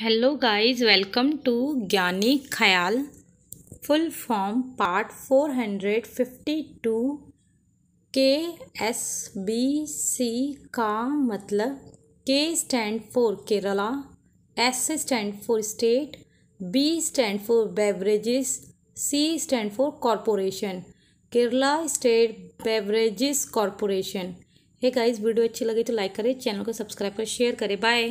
hello guys welcome to Gyani Khyal full form part four hundred fifty two K S B C का मतलब K stand for Kerala S stand for state B stand for beverages C stand for corporation Kerala state beverages corporation hey guys video अच्छी लगी तो like करें channel को subscribe करें share करें bye